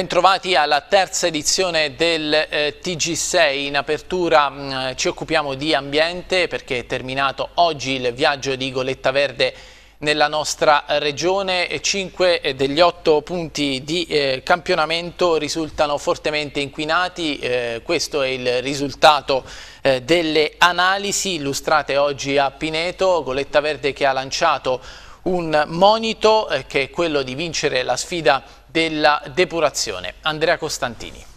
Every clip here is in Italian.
Bentrovati alla terza edizione del eh, TG6. In apertura mh, mm, ci occupiamo di ambiente perché è terminato oggi il viaggio di Goletta Verde nella nostra regione. Cinque degli otto punti di eh, campionamento risultano fortemente inquinati. Eh, questo è il risultato eh, delle analisi illustrate oggi a Pineto. Goletta Verde che ha lanciato un monito eh, che è quello di vincere la sfida della depurazione. Andrea Costantini.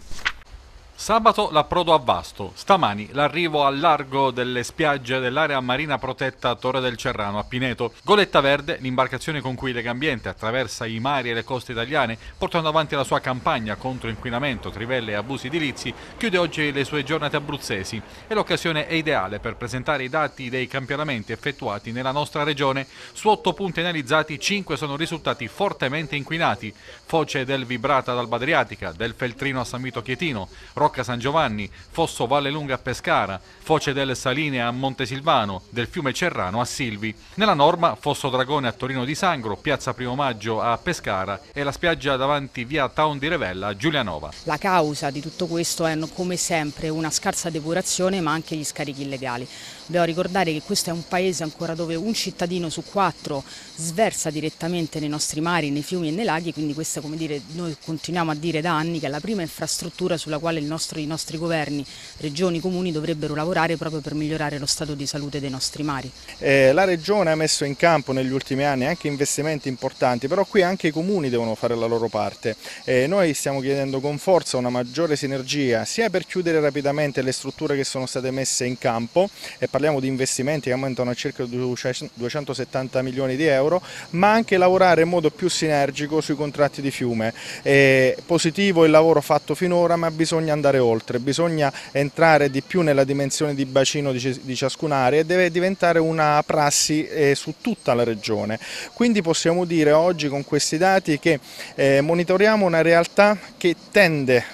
Sabato l'approdo a Vasto, stamani l'arrivo al largo delle spiagge dell'area marina protetta Torre del Cerrano a Pineto. Goletta Verde, l'imbarcazione con cui Legambiente attraversa i mari e le coste italiane, portando avanti la sua campagna contro inquinamento, trivelle e abusi edilizi, chiude oggi le sue giornate abruzzesi e l'occasione è ideale per presentare i dati dei campionamenti effettuati nella nostra regione. Su otto punti analizzati, cinque sono risultati fortemente inquinati. Foce del Vibrata dal Badriatica, del Feltrino a San Vito Chietino, Rocca Rocca San Giovanni, Fosso Valle Lunga a Pescara, Foce del Saline a Montesilvano, del fiume Cerrano a Silvi. Nella norma Fosso Dragone a Torino di Sangro, Piazza Primo Maggio a Pescara e la spiaggia davanti via Town di Revella a Giulianova. La causa di tutto questo è come sempre una scarsa depurazione ma anche gli scarichi illegali. Dobbiamo ricordare che questo è un paese ancora dove un cittadino su quattro sversa direttamente nei nostri mari, nei fiumi e nei laghi, quindi questa come dire, noi continuiamo a dire da anni che è la prima infrastruttura sulla quale nostro, i nostri governi, regioni, comuni dovrebbero lavorare proprio per migliorare lo stato di salute dei nostri mari. Eh, la regione ha messo in campo negli ultimi anni anche investimenti importanti, però qui anche i comuni devono fare la loro parte. Eh, noi stiamo chiedendo con forza una maggiore sinergia sia per chiudere rapidamente le strutture che sono state messe in campo e parliamo di investimenti che aumentano a circa 270 milioni di euro, ma anche lavorare in modo più sinergico sui contratti di fiume. È positivo il lavoro fatto finora, ma bisogna andare oltre, bisogna entrare di più nella dimensione di bacino di ciascun'area e deve diventare una prassi eh, su tutta la regione. Quindi possiamo dire oggi con questi dati che eh, monitoriamo una realtà che tende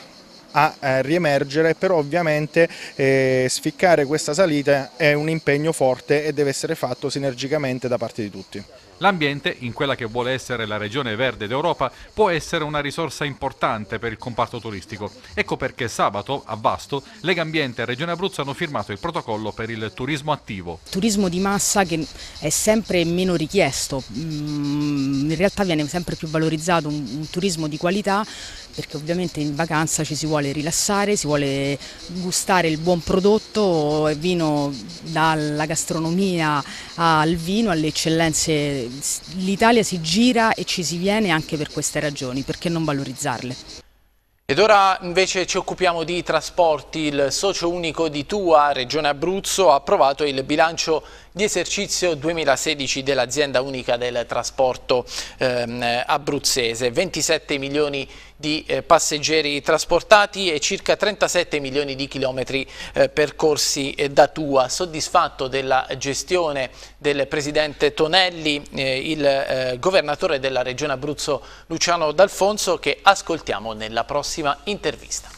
a eh, riemergere, però ovviamente eh, sficcare questa salita è un impegno forte e deve essere fatto sinergicamente da parte di tutti. L'ambiente, in quella che vuole essere la regione verde d'Europa, può essere una risorsa importante per il comparto turistico. Ecco perché sabato, a Vasto, Lega Ambiente e Regione Abruzzo hanno firmato il protocollo per il turismo attivo. Turismo di massa che è sempre meno richiesto, mm, in realtà viene sempre più valorizzato un, turismo di qualità perché ovviamente in vacanza ci si vuole rilassare, si vuole gustare il buon prodotto, il vino dalla gastronomia al vino, alle eccellenze. L'Italia si gira e ci si viene anche per queste ragioni, perché non valorizzarle? Ed ora invece ci occupiamo di trasporti. Il socio unico di Tua, Regione Abruzzo, ha approvato il bilancio di esercizio 2016 dell'azienda unica del trasporto ehm, abruzzese. 27 milioni di eh, passeggeri trasportati e circa 37 milioni di chilometri eh, percorsi eh, da Tua. Soddisfatto della gestione del Presidente Tonelli, eh, il eh, Governatore della Regione Abruzzo Luciano D'Alfonso che ascoltiamo nella prossima intervista.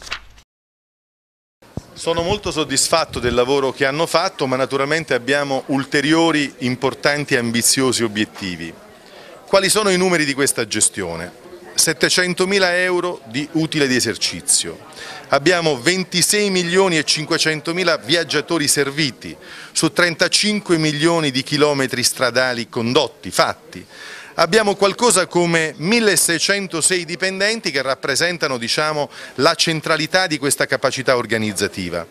Sono molto soddisfatto del lavoro che hanno fatto, ma naturalmente abbiamo ulteriori importanti e ambiziosi obiettivi. Quali sono i numeri di questa gestione? 700.000 euro di utile di esercizio. Abbiamo 26 milioni e 500.000 viaggiatori serviti su 35 milioni di chilometri stradali condotti, fatti. Abbiamo qualcosa come 1606 dipendenti che rappresentano diciamo, la centralità di questa capacità organizzativa.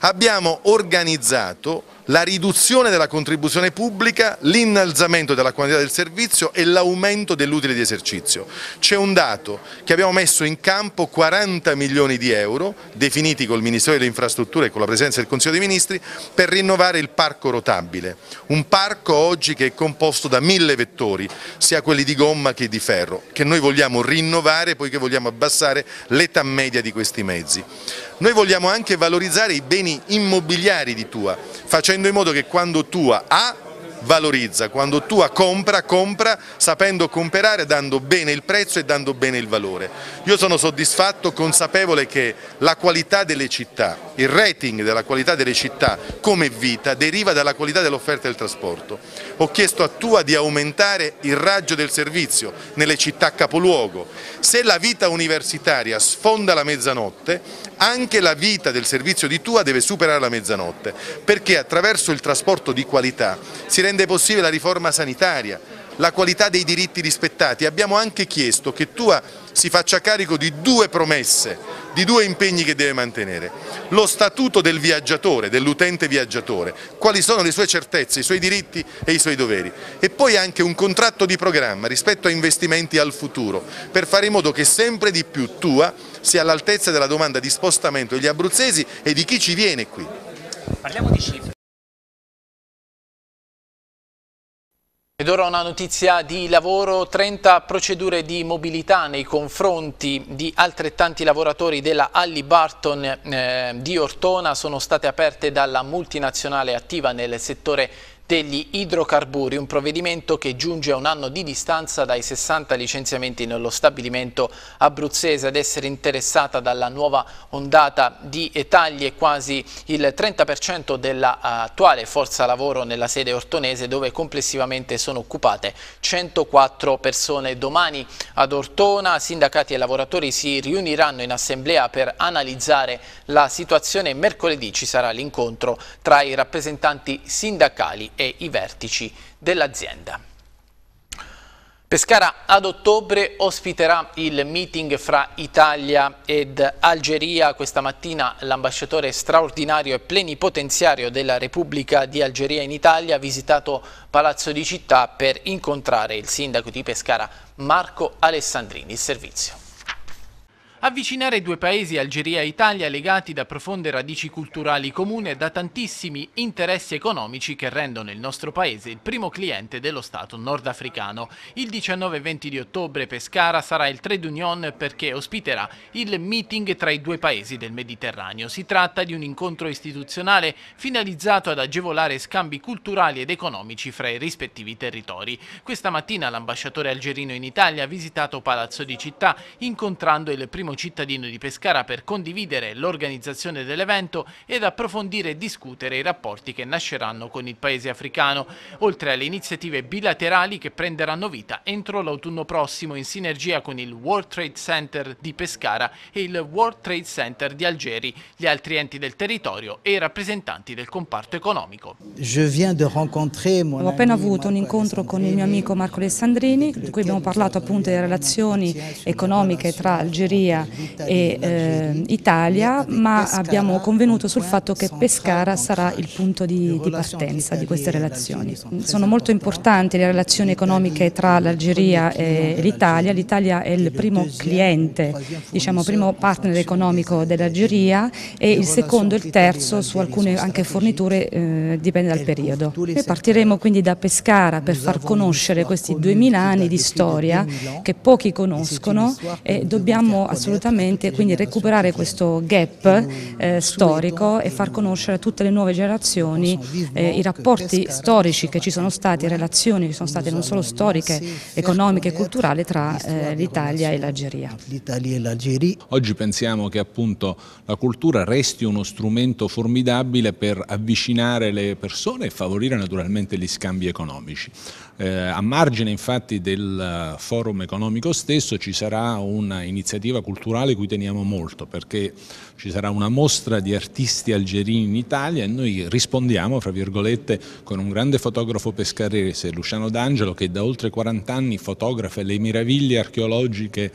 Abbiamo organizzato la riduzione della contribuzione pubblica, l'innalzamento della quantità del servizio e l'aumento dell'utile di esercizio. C'è un dato che abbiamo messo in campo 40 milioni di euro, definiti col Ministero delle Infrastrutture e con la presenza del Consiglio dei Ministri, per rinnovare il parco rotabile. Un parco oggi che è composto da mille vettori, sia quelli di gomma che di ferro, che noi vogliamo rinnovare poiché vogliamo abbassare l'età media di questi mezzi. Noi vogliamo anche valorizzare i beni immobiliari di Tua, facendo facendo in modo che quando tu ha valorizza, quando tu compra, compra sapendo comprare, dando bene il prezzo e dando bene il valore. Io sono soddisfatto, consapevole che la qualità delle città, il rating della qualità delle città come vita deriva dalla qualità dell'offerta del trasporto. Ho chiesto a Tua di aumentare il raggio del servizio nelle città capoluogo. Se la vita universitaria sfonda la mezzanotte, anche la vita del servizio di Tua deve superare la mezzanotte, perché attraverso il trasporto di qualità si rende possibile la riforma sanitaria, la qualità dei diritti rispettati. Abbiamo anche chiesto che Tua si faccia carico di due promesse, di due impegni che deve mantenere. Lo statuto del viaggiatore, dell'utente viaggiatore, quali sono le sue certezze, i suoi diritti e i suoi doveri. E poi anche un contratto di programma rispetto a investimenti al futuro, per fare in modo che sempre di più tua sia all'altezza della domanda di spostamento degli abruzzesi e di chi ci viene qui. Parliamo di cifre. Ed ora una notizia di lavoro, 30 procedure di mobilità nei confronti di altrettanti lavoratori della Alli Barton eh, di Ortona sono state aperte dalla multinazionale attiva nel settore degli idrocarburi, un provvedimento che giunge a un anno di distanza dai 60 licenziamenti nello stabilimento abruzzese ad essere interessata dalla nuova ondata di tagli e quasi il 30% dell'attuale eh, forza lavoro nella sede ortonese dove complessivamente sono occupate 104 persone. Domani ad Ortona sindacati e lavoratori si riuniranno in assemblea per analizzare la situazione mercoledì ci sarà l'incontro tra i rappresentanti sindacali e i vertici dell'azienda. Pescara ad ottobre ospiterà il meeting fra Italia ed Algeria. Questa mattina l'ambasciatore straordinario e plenipotenziario della Repubblica di Algeria in Italia ha visitato Palazzo di Città per incontrare il sindaco di Pescara Marco Alessandrini. Il servizio. Avvicinare due paesi, Algeria e Italia, legati da profonde radici culturali comune e da tantissimi interessi economici che rendono il nostro paese il primo cliente dello Stato nordafricano. Il 19 e 20 di ottobre Pescara sarà il trade union perché ospiterà il meeting tra i due paesi del Mediterraneo. Si tratta di un incontro istituzionale finalizzato ad agevolare scambi culturali ed economici fra i rispettivi territori. Questa mattina l'ambasciatore algerino in Italia ha visitato Palazzo di Città incontrando il primo Milano, cittadino di Pescara, per condividere l'organizzazione dell'evento ed approfondire e discutere i rapporti che nasceranno con il paese africano, oltre alle iniziative bilaterali che prenderanno vita entro l'autunno prossimo in sinergia con il World Trade Center di Pescara e il World Trade Center di Algeri, gli altri enti del territorio e i rappresentanti del comparto economico. Ho appena avuto un incontro con il mio amico Marco Alessandrini, di cui abbiamo parlato appunto delle relazioni economiche tra Algeria e eh, Italia, ma abbiamo convenuto sul fatto che Pescara sarà il punto di, di partenza di queste relazioni. Sono molto importanti le relazioni economiche tra l'Algeria e l'Italia, l'Italia è il primo cliente, diciamo primo partner economico dell'Algeria e il secondo e il terzo su alcune anche forniture eh, dipende dal periodo. Noi partiremo quindi da Pescara per far conoscere questi 2000 anni di storia che pochi conoscono e dobbiamo assolutamente assolutamente, quindi recuperare questo gap eh, storico e far conoscere a tutte le nuove generazioni eh, i rapporti storici che ci sono stati, relazioni che sono state non solo storiche, economiche e certo, culturali tra eh, l'Italia e l'Algeria. Oggi pensiamo che appunto la cultura resti uno strumento formidabile per avvicinare le persone e favorire naturalmente gli scambi economici. Eh, a margine infatti del eh, forum economico stesso ci sarà un'iniziativa culturale cui teniamo molto perché ci sarà una mostra di artisti algerini in Italia e noi rispondiamo fra virgolette con un grande fotografo pescarese, Luciano D'Angelo che da oltre 40 anni fotografa le meraviglie archeologiche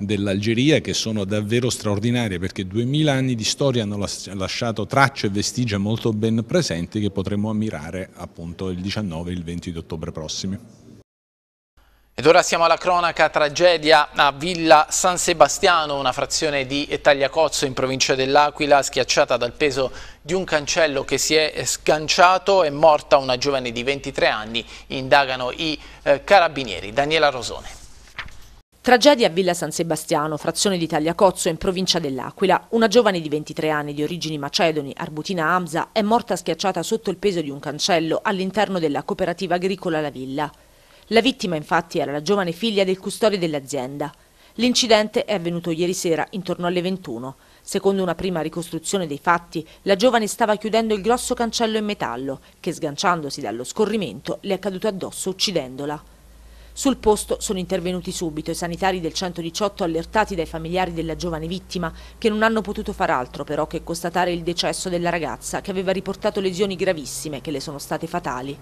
dell'Algeria che sono davvero straordinarie perché 2000 anni di storia hanno lasciato tracce e vestigia molto ben presenti che potremo ammirare appunto il 19 e il 20 di ottobre prossimi. Ed ora siamo alla cronaca tragedia a Villa San Sebastiano, una frazione di Tagliacozzo in provincia dell'Aquila, schiacciata dal peso di un cancello che si è sganciato, è morta una giovane di 23 anni, indagano i eh, carabinieri. Daniela Rosone. Tragedia a Villa San Sebastiano, frazione di Tagliacozzo in provincia dell'Aquila. Una giovane di 23 anni di origini macedoni, Arbutina Hamza, è morta schiacciata sotto il peso di un cancello all'interno della cooperativa agricola La Villa. La vittima infatti era la giovane figlia del custode dell'azienda. L'incidente è avvenuto ieri sera intorno alle 21. Secondo una prima ricostruzione dei fatti, la giovane stava chiudendo il grosso cancello in metallo che sganciandosi dallo scorrimento le è caduto addosso uccidendola. Sul posto sono intervenuti subito i sanitari del 118 allertati dai familiari della giovane vittima che non hanno potuto far altro però che constatare il decesso della ragazza che aveva riportato lesioni gravissime che le sono state fatali.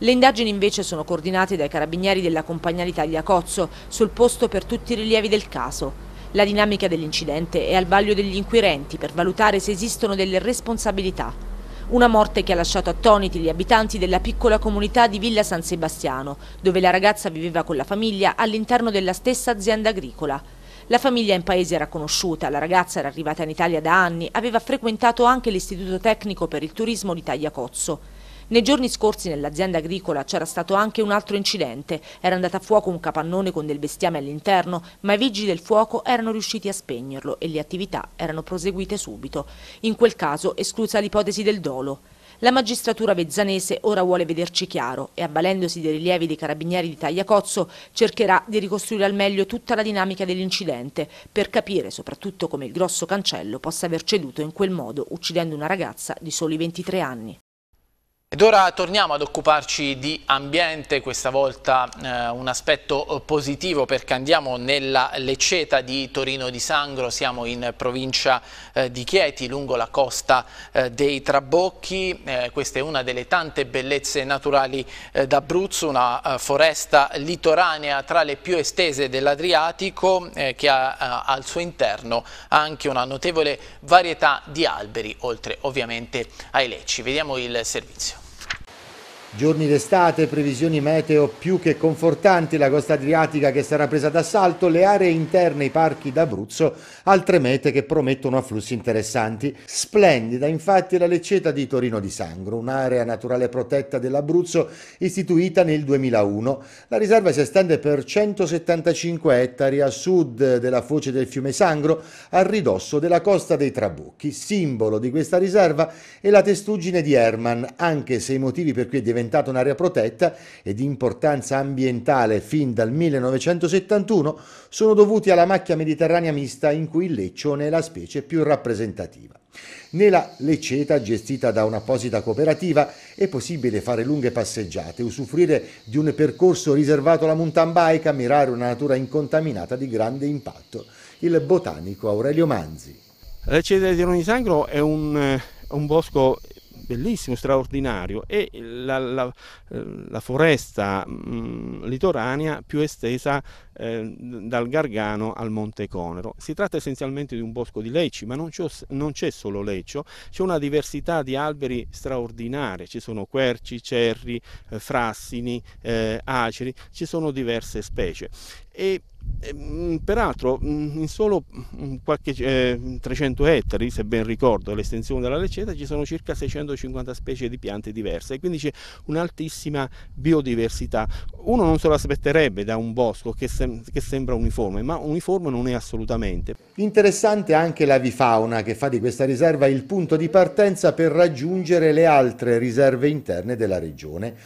Le indagini invece sono coordinate dai carabinieri della compagnia d'Italia Cozzo sul posto per tutti i rilievi del caso. La dinamica dell'incidente è al vaglio degli inquirenti per valutare se esistono delle responsabilità. Una morte che ha lasciato attoniti gli abitanti della piccola comunità di Villa San Sebastiano, dove la ragazza viveva con la famiglia all'interno della stessa azienda agricola. La famiglia in paese era conosciuta, la ragazza era arrivata in Italia da anni, aveva frequentato anche l'Istituto Tecnico per il Turismo di Tagliacozzo. Nei giorni scorsi nell'azienda agricola c'era stato anche un altro incidente. Era andato a fuoco un capannone con del bestiame all'interno, ma i vigili del fuoco erano riusciti a spegnerlo e le attività erano proseguite subito. In quel caso esclusa l'ipotesi del dolo. La magistratura vezzanese ora vuole vederci chiaro e avvalendosi dei rilievi dei carabinieri di Tagliacozzo cercherà di ricostruire al meglio tutta la dinamica dell'incidente per capire soprattutto come il grosso cancello possa aver ceduto in quel modo uccidendo una ragazza di soli 23 anni. Ed ora torniamo ad occuparci di ambiente, questa volta eh, un aspetto eh, positivo perché andiamo nella Lecceta di Torino di Sangro, siamo in provincia eh, di Chieti, lungo la costa eh, dei Trabocchi, eh, questa è una delle tante bellezze naturali eh, d'Abruzzo, una foresta litoranea tra le più estese dell'Adriatico che ha al suo interno anche una notevole varietà di alberi, oltre ovviamente ai lecci. Vediamo il servizio. Giorni d'estate, previsioni meteo più che confortanti, la costa adriatica che sarà presa d'assalto, le aree interne, i parchi d'Abruzzo, altre mete che promettono afflussi interessanti. Splendida infatti la lecceta di Torino di Sangro, un'area naturale protetta dell'Abruzzo istituita nel 2001. La riserva si estende per 175 ettari a sud della foce del fiume Sangro, a ridosso della costa dei Trabucchi. Simbolo di questa riserva è la testuggine di Herman, anche se i motivi per cui è diventata diventata un'area protetta e di importanza ambientale fin dal 1971 sono dovuti alla macchia mediterranea mista in cui il leccione è la specie più rappresentativa. Nella Lecceta, gestita da un'apposita cooperativa, è possibile fare lunghe passeggiate, usufruire di un percorso riservato alla mountain bike, ammirare una natura incontaminata di grande impatto. Il botanico Aurelio Manzi. La Lecceta di Ronisangro è un, eh, un bosco bellissimo, straordinario e la, la, eh, la foresta mh, mm, litoranea più estesa eh, dal Gargano al Monte Conero. Si tratta essenzialmente di un bosco di lecci, ma non, non c'è solo leccio, c'è una diversità di alberi straordinaria, ci sono querci, cerri, eh, frassini, eh, aceri, ci sono diverse specie e eh, mm, peraltro mm, in solo mm, qualche eh, 300 ettari se ben ricordo l'estensione della lecceta ci sono circa 650 specie di piante diverse e quindi c'è un'altissima biodiversità uno non se lo aspetterebbe da un bosco che, sem che, sembra uniforme ma uniforme non è assolutamente interessante anche la vifauna che fa di questa riserva il punto di partenza per raggiungere le altre riserve interne della regione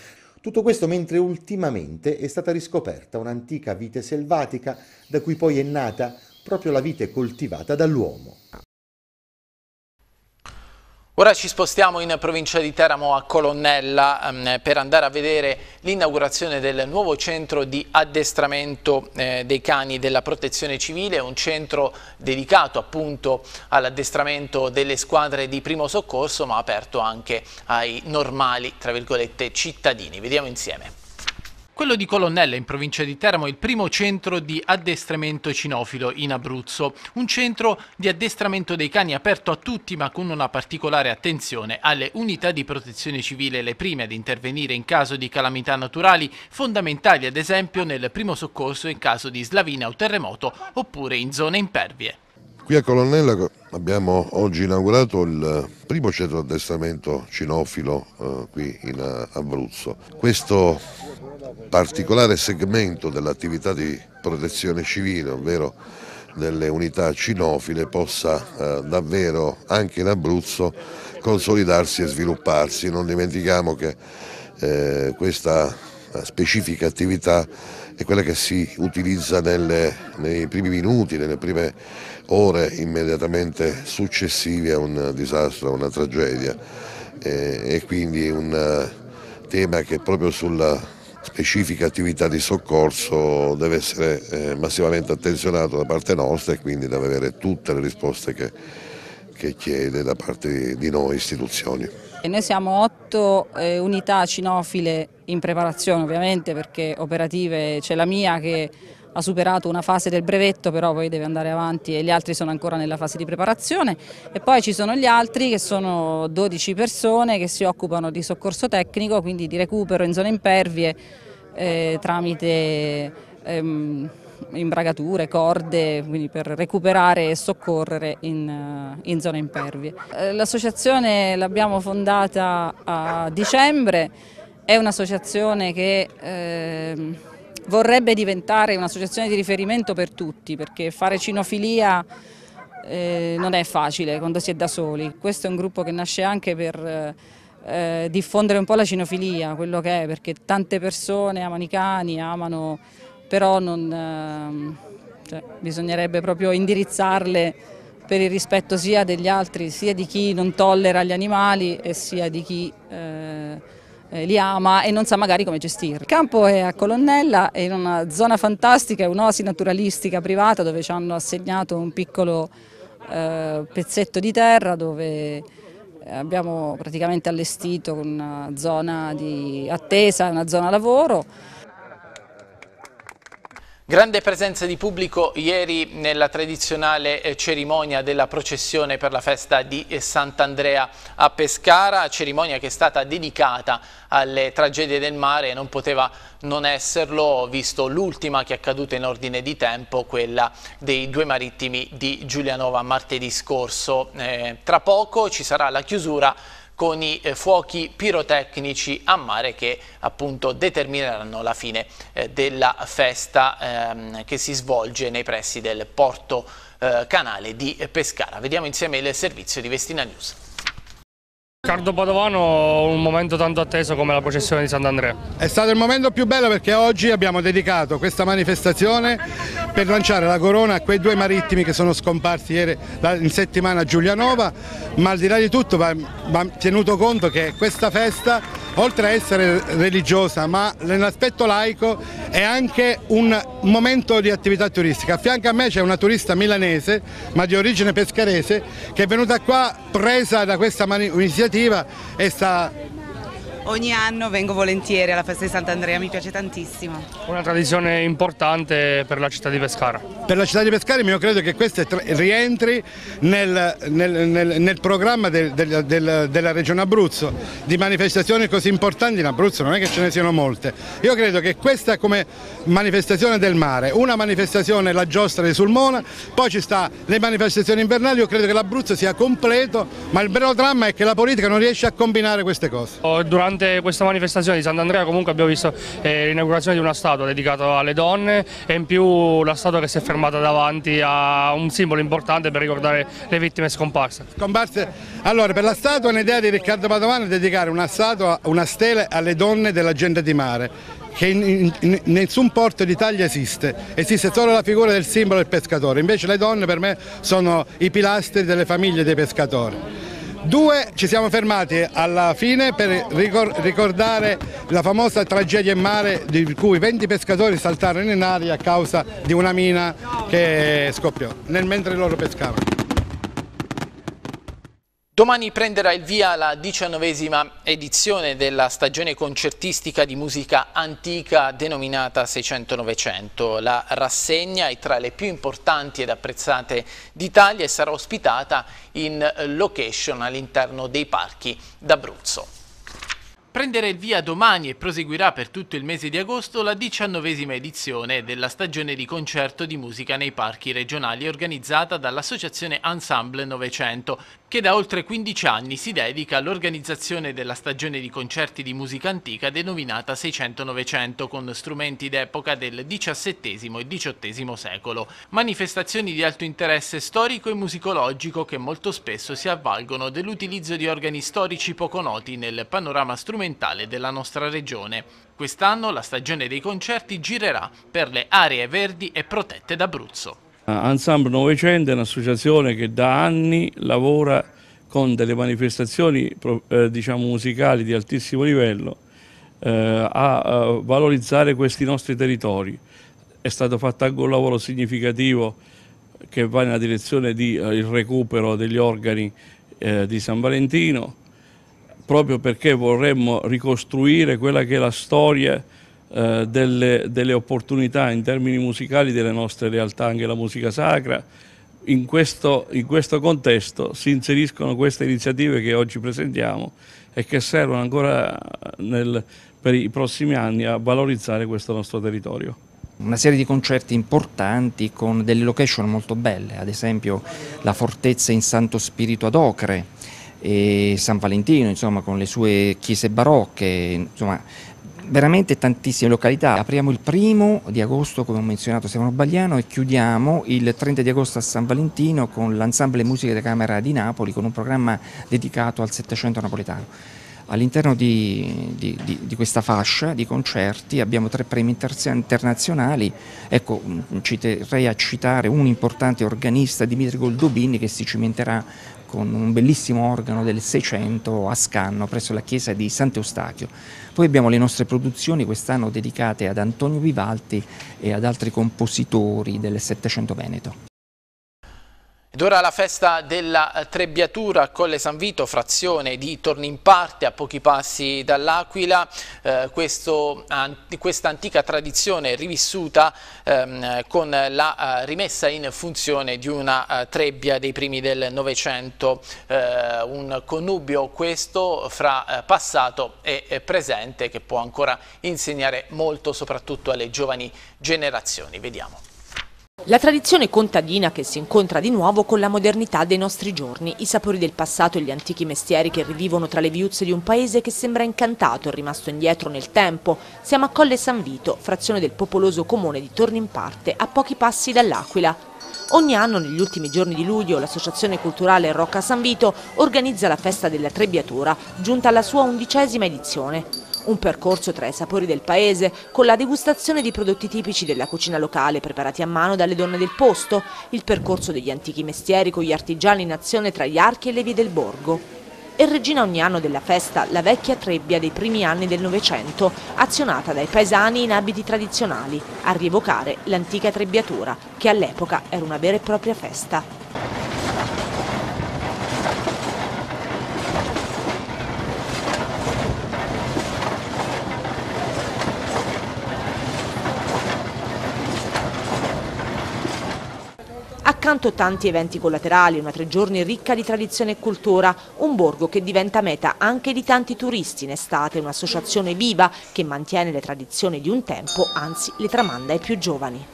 tutto questo mentre ultimamente è stata riscoperta un'antica vite selvatica da cui poi è nata proprio la vite coltivata dall'uomo. Ora ci spostiamo in provincia di Teramo a Colonnella ehm, per andare a vedere l'inaugurazione del nuovo centro di addestramento eh, dei cani della protezione civile, un centro dedicato appunto all'addestramento delle squadre di primo soccorso ma aperto anche ai normali, tra virgolette, cittadini. Vediamo insieme. Quello di Colonnella in provincia di Teramo è il primo centro di addestramento cinofilo in Abruzzo, un centro di addestramento dei cani aperto a tutti ma con una particolare attenzione alle unità di protezione civile, le prime ad intervenire in caso di calamità naturali, fondamentali ad esempio nel primo soccorso in caso di slavina o terremoto oppure in zone impervie. Qui a Colonnella abbiamo oggi inaugurato il primo centro addestramento cinofilo eh, qui in eh, Abruzzo. Questo particolare segmento dell'attività di protezione civile, ovvero delle unità cinofile, possa eh, davvero anche in Abruzzo consolidarsi e svilupparsi. Non dimentichiamo che eh, questa eh, specifica attività è quella che si utilizza nelle, nei primi minuti, nelle prime ore immediatamente successive a un disastro, a una tragedia e, e quindi un eh, tema che proprio sulla specifica attività di soccorso deve essere eh, massivamente attenzionato da parte nostra e quindi deve avere tutte le risposte che, che chiede da parte di noi istituzioni. E noi siamo otto eh, unità cinofile in preparazione ovviamente perché operative c'è la mia che ha superato una fase del brevetto però poi deve andare avanti e gli altri sono ancora nella fase di preparazione e poi ci sono gli altri che sono 12 persone che si occupano di soccorso tecnico quindi di recupero in zone impervie eh, tramite ehm, imbragature, corde, quindi per recuperare e soccorrere in, eh, in zone impervie. Eh, l'associazione l'abbiamo fondata a dicembre, è un'associazione che... Ehm, vorrebbe diventare un'associazione di riferimento per tutti perché fare cinofilia eh, non è facile quando si è da soli. Questo è un gruppo che nasce anche per eh, diffondere un po' la cinofilia, quello che è, perché tante persone amano i cani, amano, però non, eh, cioè, bisognerebbe proprio indirizzarle per il rispetto sia degli altri, sia di chi non tollera gli animali e sia di chi... Eh, eh, li ama e non sa magari come gestirli. Il campo è a Colonnella, è in una zona fantastica, è un'osi naturalistica privata dove ci hanno assegnato un piccolo eh, pezzetto di terra dove eh, abbiamo praticamente allestito una zona di attesa, una zona lavoro Grande presenza di pubblico ieri nella tradizionale eh, cerimonia della processione per la festa di eh, Sant'Andrea a Pescara, cerimonia che è stata dedicata alle tragedie del mare e non poteva non esserlo, visto l'ultima che è accaduta in ordine di tempo, quella dei due marittimi di Giulianova martedì scorso. Eh, tra poco ci sarà la chiusura con i eh, fuochi pirotecnici a mare che appunto determineranno la fine eh, della festa ehm, che si svolge nei pressi del porto eh, canale di Pescara. Vediamo insieme il servizio di Vestina News. Riccardo Padovano, un momento tanto atteso come la processione di Sant'Andrea. È stato il momento più bello perché oggi abbiamo dedicato questa manifestazione per lanciare la corona a quei due marittimi che sono scomparsi ieri in settimana a Giulianova, ma al di là di tutto va, va tenuto conto che questa festa oltre a essere religiosa, ma nell'aspetto laico è anche un momento di attività turistica. A fianco a me c'è una turista milanese, ma di origine pescarese, che è venuta qua presa da questa iniziativa e sta ogni anno vengo volentieri alla festa di Sant'Andrea, mi piace tantissimo. Una tradizione importante per la città di Pescara. Per la città di Pescara io credo che questa rientri nel, nel, nel, nel programma del, del, del, della Regione Abruzzo, di manifestazioni così importanti in Abruzzo non è che ce ne siano molte. Io credo che questa come manifestazione del mare, una manifestazione la giostra di Sulmona, poi ci sta le manifestazioni invernali, io credo che l'Abruzzo sia completo, ma il vero dramma è che la politica non riesce a combinare queste cose. Durante durante questa manifestazione di Sant'Andrea comunque abbiamo visto eh, l'inaugurazione di una statua dedicata alle donne e in più la statua che si è fermata davanti a un simbolo importante per ricordare le vittime scomparse. scomparse. Allora, per la statua un'idea di Riccardo Padovano è dedicare una statua, una stele alle donne della gente di mare che in, in, in, nessun porto d'Italia esiste, esiste solo la figura del simbolo del pescatore, invece le donne per me sono i pilastri delle famiglie dei pescatori. Due, ci siamo fermati alla fine per ricordare la famosa tragedia in mare di cui 20 pescatori saltarono in aria a causa di una mina che scoppiò nel mentre loro pescavano. Domani prenderà il via la diciannovesima edizione della stagione concertistica di musica antica denominata 600-900. La rassegna è tra le più importanti ed apprezzate d'Italia e sarà ospitata in location all'interno dei parchi d'Abruzzo. Prenderà il via domani e proseguirà per tutto il mese di agosto la diciannovesima edizione della stagione di concerto di musica nei parchi regionali organizzata dall'associazione Ensemble 900 che da oltre 15 anni si dedica all'organizzazione della stagione di concerti di musica antica denominata 600-900 con strumenti d'epoca del XVII e XVIII secolo, manifestazioni di alto interesse storico e musicologico che molto spesso si avvalgono dell'utilizzo di organi storici poco noti nel panorama strumentale della nostra regione. Quest'anno la stagione dei concerti girerà per le aree verdi e protette d'Abruzzo. Eh, Ensemble 900 è un'associazione che da anni lavora con delle manifestazioni eh, diciamo musicali di altissimo livello eh, a eh, valorizzare questi nostri territori. È stato fatto anche un lavoro significativo che va nella direzione del recupero degli organi eh, di San Valentino, proprio perché vorremmo ricostruire quella che è la storia eh, delle, delle, opportunità in termini musicali delle nostre realtà, anche la musica sacra. In questo, in questo contesto si inseriscono queste iniziative che oggi presentiamo e che servono ancora nel, per i prossimi anni a valorizzare questo nostro territorio una serie di concerti importanti con delle location molto belle, ad esempio la fortezza in Santo Spirito ad Ocre e San Valentino, insomma, con le sue chiese barocche, insomma, veramente tantissime località. Apriamo il primo di agosto, come ho menzionato Stefano Bagliano, e chiudiamo il 30 di agosto a San Valentino con l'Ensemble Musica da Camera di Napoli, con un programma dedicato al Settecento napoletano. All'interno di, di, di, di, questa fascia di concerti abbiamo tre premi internazionali, ecco, mm, mm, ci terrei a citare un importante organista Dimitri Goldobini che si cimenterà con un bellissimo organo del 600 a Scanno presso la chiesa di Sant'Eustachio. Poi abbiamo le nostre produzioni quest'anno dedicate ad Antonio Vivaldi e ad altri compositori del Settecento Veneto. Ed ora la festa della eh, Trebbiatura a Colle San Vito, frazione di Parte a pochi passi dall'Aquila, eh, an, questa antica tradizione rivissuta ehm, con la eh, rimessa in funzione di una eh, trebbia dei primi del Novecento, eh, un connubio questo fra eh, passato e presente che può ancora insegnare molto soprattutto alle giovani generazioni. Vediamo. La tradizione contadina che si incontra di nuovo con la modernità dei nostri giorni, i sapori del passato e gli antichi mestieri che rivivono tra le viuzze di un paese che sembra incantato e rimasto indietro nel tempo. Siamo a Colle San Vito, frazione del popoloso comune di in Parte, a pochi passi dall'Aquila. Ogni anno, negli ultimi giorni di luglio, l'associazione culturale Rocca San Vito organizza la festa della Trebbiatura, giunta alla sua undicesima edizione. Un percorso tra i sapori del paese, con la degustazione di prodotti tipici della cucina locale preparati a mano dalle donne del posto, il percorso degli antichi mestieri con gli artigiani in azione tra gli archi e le vie del borgo e regina ogni anno della festa la vecchia trebbia dei primi anni del Novecento, azionata dai paesani in abiti tradizionali, a rievocare l'antica trebbiatura, che all'epoca era una vera e propria festa. accanto tanti eventi collaterali, una tre giorni ricca di tradizione e cultura, un borgo che diventa meta anche di tanti turisti in estate, un'associazione viva che mantiene le tradizioni di un tempo, anzi le tramanda ai più giovani.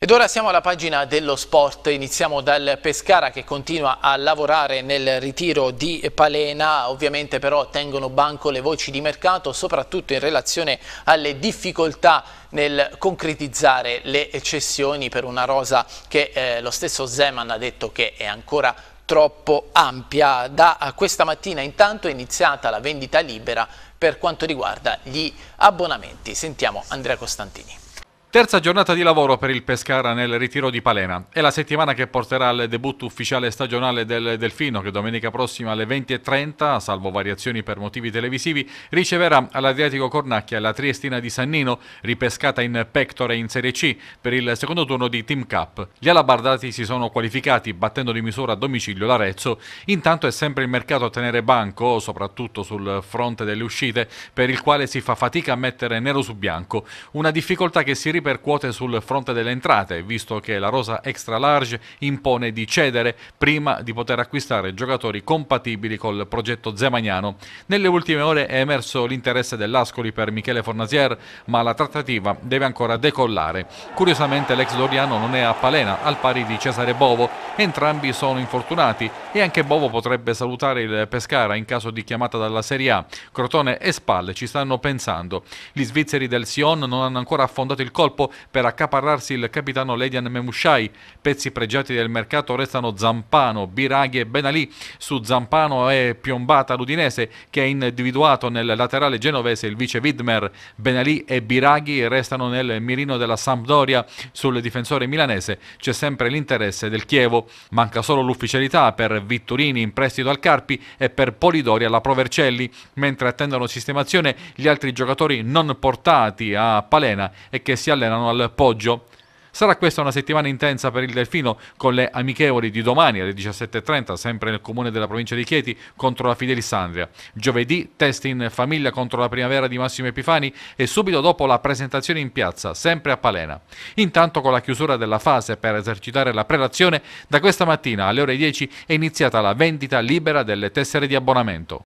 Ed ora siamo alla pagina dello sport, iniziamo dal Pescara che continua a lavorare nel ritiro di Palena, ovviamente però tengono banco le voci di mercato, soprattutto in relazione alle difficoltà nel concretizzare le eccessioni per una rosa che eh, lo stesso Zeman ha detto che è ancora troppo ampia. Da questa mattina intanto è iniziata la vendita libera per quanto riguarda gli abbonamenti. Sentiamo Andrea Costantini. Terza giornata di lavoro per il Pescara nel ritiro di Palena. È la settimana che porterà al debutto ufficiale stagionale del Delfino che domenica prossima alle 20.30, salvo variazioni per motivi televisivi, riceverà all'Adriatico Cornacchia la Triestina di Sannino, ripescata in pectore in Serie C per il secondo turno di Team Cup. Gli alabardati si sono qualificati battendo di misura a domicilio l'Arezzo. Intanto è sempre il mercato a tenere banco, soprattutto sul fronte delle uscite, per il quale si fa fatica a mettere nero su bianco. Una difficoltà che si ripercuote sul fronte delle entrate, visto che la rosa extra large impone di cedere prima di poter acquistare giocatori compatibili col progetto Zemagnano. Nelle ultime ore è emerso l'interesse dell'Ascoli per Michele Fornasier, ma la trattativa deve ancora decollare. Curiosamente l'ex Doriano non è a Palena, al pari di Cesare Bovo, entrambi sono infortunati e anche Bovo potrebbe salutare il Pescara in caso di chiamata dalla Serie A. Crotone e Spalle ci stanno pensando. Gli svizzeri del Sion non hanno ancora affondato il colpo colpo per accaparrarsi il capitano Ledian Memushai. Pezzi pregiati del mercato restano Zampano, Biraghi e Benalì. Su Zampano è piombata l'Udinese che ha individuato nel laterale genovese il vice Widmer. Benalì e Biraghi restano nel mirino della Sampdoria. Sul difensore milanese c'è sempre l'interesse del Chievo. Manca solo l'ufficialità per Vittorini in prestito al Carpi e per Polidori alla Provercelli. Mentre attendono sistemazione gli altri giocatori non portati a Palena e che si allenano allenano al Poggio. Sarà questa una settimana intensa per il Delfino con le amichevoli di domani alle 17.30, sempre nel comune della provincia di Chieti, contro la Fidelissandria. Giovedì test in famiglia contro la primavera di Massimo Epifani e subito dopo la presentazione in piazza, sempre a Palena. Intanto con la chiusura della fase per esercitare la prelazione, da questa mattina alle ore 10 è iniziata la vendita libera delle tessere di abbonamento.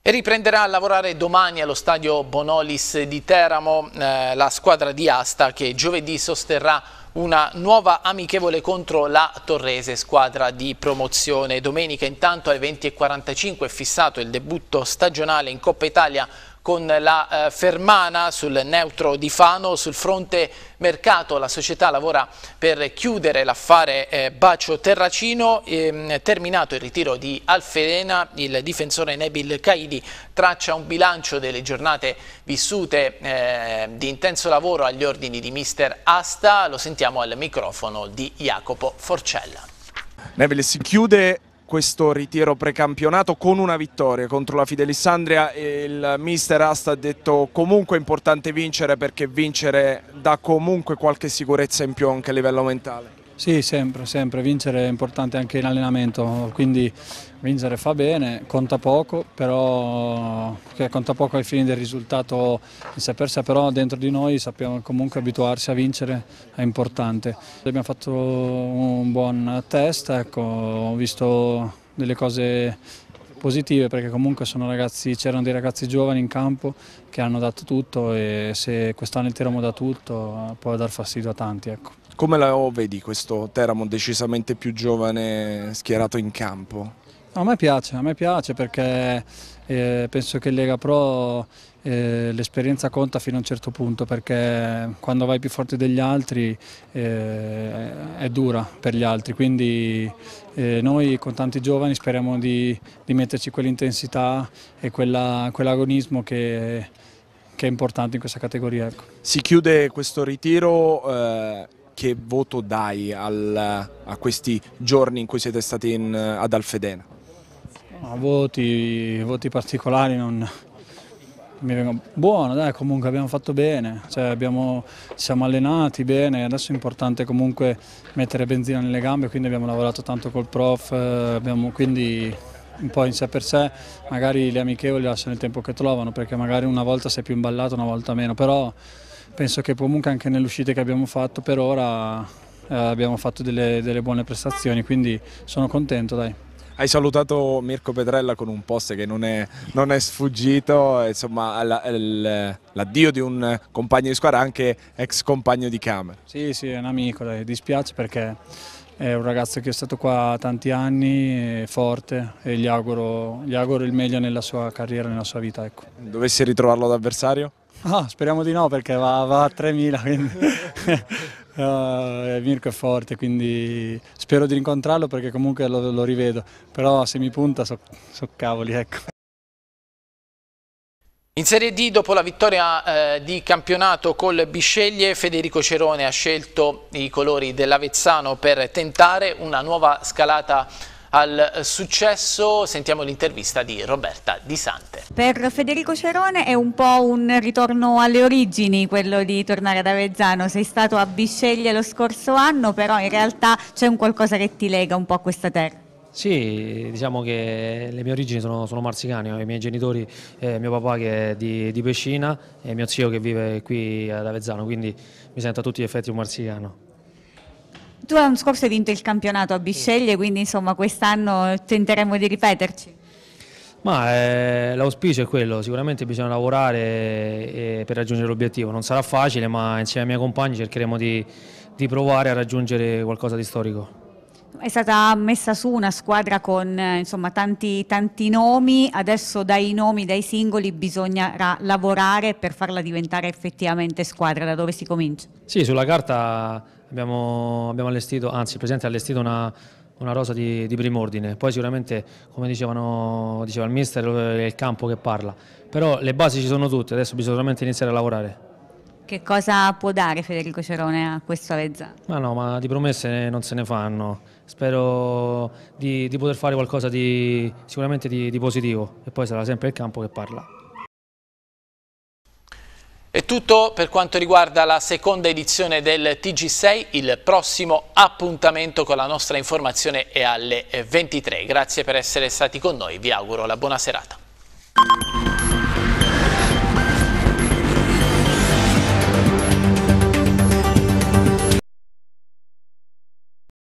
E riprenderà a lavorare domani allo stadio Bonolis di Teramo eh, la squadra di Asta che giovedì sosterrà una nuova amichevole contro la Torrese, squadra di promozione. Domenica intanto alle 20.45 è fissato il debutto stagionale in Coppa Italia con la eh, Fermana sul neutro di Fano, sul fronte mercato la società lavora per chiudere l'affare eh, Bacio Terracino, ehm, terminato il ritiro di Alfedena, il difensore Nebil Caidi traccia un bilancio delle giornate vissute eh, di intenso lavoro agli ordini di mister Asta, lo sentiamo al microfono di Jacopo Forcella. Neville si chiude questo ritiro precampionato con una vittoria contro la Fidelissandria il mister Asta ha detto comunque è importante vincere perché vincere dà comunque qualche sicurezza in più anche a livello mentale. Sì, sempre, sempre, vincere è importante anche in allenamento, quindi Vincere fa bene, conta poco, però conta poco ai fini del risultato in sé per sé, però dentro di noi sappiamo comunque abituarsi a vincere, è importante. Abbiamo fatto un buon test, ecco, ho visto delle cose positive perché comunque c'erano dei ragazzi giovani in campo che hanno dato tutto e se quest'anno il Teramo dà tutto può dar fastidio a tanti. Ecco. Come la vedi questo Teramo decisamente più giovane schierato in campo? A me piace, a me piace perché eh, penso che in Lega Pro eh, l'esperienza conta fino a un certo punto perché quando vai più forte degli altri eh, è dura per gli altri, quindi eh, noi con tanti giovani speriamo di, di metterci quell'intensità e quella, quell'agonismo che, che, è importante in questa categoria. Ecco. Si chiude questo ritiro eh, che voto dai al, a questi giorni in cui siete stati in, ad Alfedena? No, voti, voti, particolari non mi vengono. Buono, dai, comunque abbiamo fatto bene, cioè abbiamo, ci siamo allenati bene, adesso è importante comunque mettere benzina nelle gambe, quindi abbiamo lavorato tanto col prof, eh, abbiamo, quindi un po' in sé per sé, magari le amichevoli lasciano il tempo che trovano, perché magari una volta sei più imballato, una volta meno, però penso che comunque anche nelle uscite che abbiamo fatto per ora eh, abbiamo fatto delle, delle buone prestazioni, quindi sono contento, dai hai salutato Mirko Pedrella con un post che non è, non è sfuggito, insomma l'addio di un compagno di squadra, anche ex compagno di camera. Sì, sì, è un amico, dai. dispiace perché è un ragazzo che è stato qua tanti anni, è forte e gli auguro, gli auguro il meglio nella sua carriera, nella sua vita. Ecco. Dovessi ritrovarlo d'avversario? Ah, speriamo di no perché va, va a 3.000, quindi eh, Mirko è forte, quindi spero di rincontrarlo perché comunque lo, lo rivedo, però se mi punta so, so cavoli, ecco. In Serie D, dopo la vittoria eh, di campionato col Bisceglie, Federico Cerone ha scelto i colori dell'Avezzano per tentare una nuova scalata al eh, successo. Sentiamo l'intervista di Roberta Di Sante. Per Federico Cerone è un po' un ritorno alle origini quello di tornare ad Avezzano. Sei stato a Bisceglie lo scorso anno, però in realtà c'è un qualcosa che ti lega un po' a questa terra. Sì, diciamo che le mie origini sono, sono marsicane, i miei genitori, eh, mio papà che è di, di Pescina e mio zio che vive qui ad Avezzano, quindi mi sento a tutti gli effetti un marsicano. Tu l'anno scorso hai vinto il campionato a Bisceglie, quindi insomma quest'anno tenteremo di ripeterci. Ma eh, l'auspicio è quello, sicuramente bisogna lavorare eh, eh, per raggiungere l'obiettivo, non sarà facile ma insieme ai miei compagni cercheremo di, di provare a raggiungere qualcosa di storico. È stata messa su una squadra con eh, insomma, tanti, tanti, nomi, adesso dai nomi, dai singoli bisognerà lavorare per farla diventare effettivamente squadra, da dove si comincia? Sì, sulla carta abbiamo, abbiamo allestito, anzi il Presidente ha allestito una, una rosa di, di primo ordine, poi sicuramente come dicevano, diceva il mister è il campo che parla, però le basi ci sono tutte, adesso bisogna solamente iniziare a lavorare. Che cosa può dare Federico Cerone a questo Avezza? Ma no, ma di promesse non se ne fanno, spero di, di poter fare qualcosa di, sicuramente di, di positivo e poi sarà sempre il campo che parla. È tutto per quanto riguarda la seconda edizione del TG6, il prossimo appuntamento con la nostra informazione è alle 23. Grazie per essere stati con noi, vi auguro la buona serata.